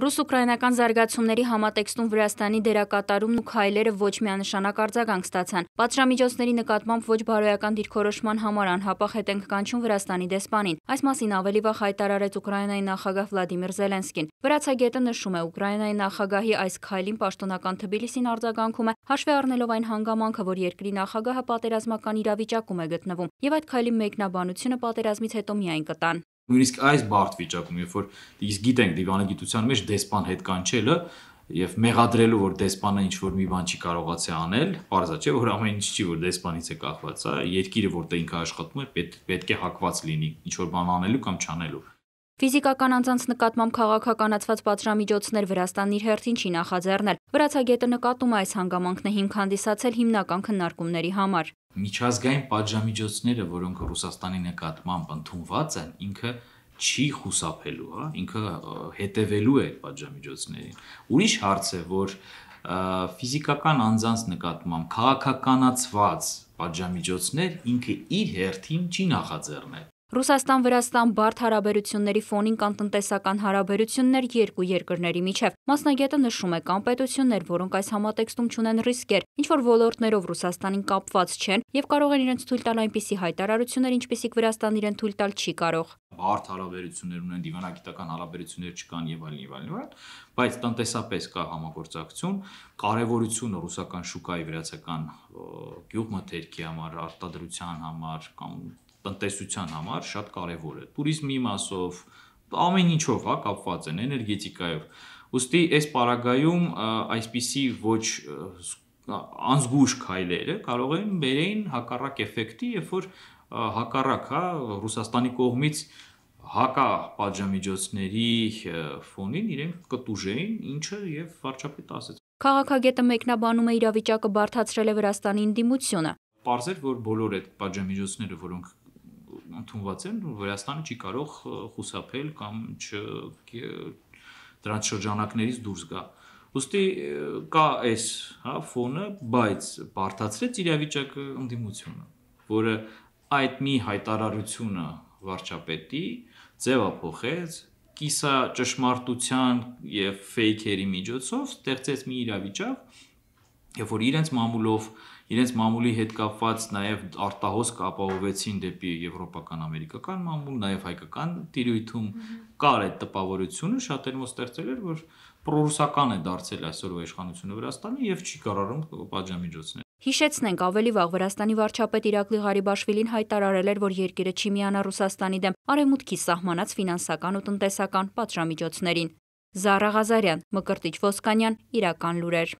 Ռուս-ուկրաինական զարգացումների համատեքստում Վրաստանի դերակատարումն ու քայլերը ոչ միանշանակ արձագանք ստացան։ Պատժամիջոցների նկատմամբ ոչ բարոյական դիրքորոշման համար անհապաղ հետ ենք կանչում Վրաստանի դեսպանին։ Այս մասին ավելի վաղ հայտարարեց Ուկրաինայի նախագահ Վլադիմիր Զելենսկին։ Վրացագետը նշում է Ուկրաինայի նախագահի այս քայլին պաշտոնական Թբիլիսին արձագանքում է, հաշվի առնելով այն հանգամանքը, որ երկրի նախագահը պատերազմական իրավիճակում է գտնվում, եւ այդ քայլի մեկնաբանությունը պատերազմից հետո միայն կտան նույնիսկ այս բարդ վիճակում, երբ որ իսկ գիտենք դիվանագիտության մեջ դեսպան հետ կանչելը եւ մեղադրելու որ դեսպանը ինչ որ մի բան չի կարողացի անել, parza չէ որ ամեն ինչ չի որ դեսպանից է կախված, հա, երկիրը որտեղ ինքը աշխատում է, պետք պետք է հակված լինի ինչ որ բան անելու կամ չանելու։ Ֆիզիկական անձանց նկատմամբ քաղաքականացված պատժամիջոցներ Վրաստանն իր հերթին չի նախաձեռնել։ Վրացագետը նկատում է այս հանգամանքն է հիմք հանդիսացել հիմնական քննարկումների համար։ Միջազգային պատժամիջոցները, որոնք Ռուսաստանի նկատմամբ ընդունված են, ինքը չի խուսափելու, հա, ինքը հետևելու է պատժամիջոցներին։ Ուրիշ հարց է, որ ֆիզիկական անձանց նկատմամբ քաղաքականացված պատժամիջոցներ ինքը իր հերթին չի նախաձեռնել։ Ռուսաստան-Վրաստան բարդ հարաբերությունների ֆոնին կան տնտեսական հարաբերություններ երկու երկրների միջև։ Մասնագետը նշում է կան պետություններ, որոնք այս համատեքստում չունեն ռիսկեր, ինչ որ ոլորտներով Ռուսաստանին կապված չեն եւ կարող են իրենց թույլ տալ այնպիսի հայտարարություններ, ինչպիսիք Վրաստան իրեն թույլ տալ չի կարող բարդ հարաբերություններ ունեն, դիվանագիտական հարաբերություններ չկան եւ այլն եւ այլն, բայց տնտեսապես կա համագործակցություն, կարևորությունը ռուսական շուկայի վրացական գյուղմթերքի համար, արտադրության համար կամ տնտեսության համար շատ կարևոր է։ Туриզմի մասով, ամեն ինչով հա կապված են էներգետիկայով։ Ոստի այս պարագայում այսպիսի ոչ անզգույշ քայլերը կարող են բերեին հակառակ էֆեկտի, երբ որ հակառակ հա Ռուսաստանի կողմից հակա պատժամիջոցների ֆոնին իրենք կտուժեին, ինչը եւ վարչապետը ասաց։ Քաղաքագետը մեկնաբանում է իրավիճակը բարթացրել է Վրաստանի ընդդիմությունը։ Պարզեր, որ բոլոր այդ պատժամիջոցները, որոնք ընդունված են, Վրաստանը չի կարող խուսափել կամ չ դրանց շրջանակներից դուրս գա։ Ոստի կա այս, հա, ֆոնը, բայց բարթացրեց իրավիճակը ընդդիմությունը, որը այդ մի հայտարարությունը վարչապետի ձևափոխեց կիսա ճշմարտության եւ ֆեյքերի միջոցով ստեղծեց մի իրավիճակ, Երբ որ իրենց մամուլով, իրենց մամուլի հետ կապված նաև արտահոս կապահովեցին դեպի եվրոպական ամերիկական մամուլ, նաև հայկական տիրույթում կար այդ տպավորությունը, շատերն ու ստեղծել էր, որ պրոռուսական է դարձել այսօրվա իշխանությունը Վրաստանի եւ չի կարարում պատժամիջոցներ Հիշեցնենք, ավելի վաղ Վրաստանի վարչապետ Իրակլի Ղարիբաշվիլին հայտարարել էր, որ երկիրը չի միանա Ռուսաստանի դեմ արևմուտքի սահմանած ֆինանսական ու տնտեսական պատժամիջոցներին։ Զարա Ղազարյան, Մկրտիչ Ոսկանյան, Իրական լուրեր։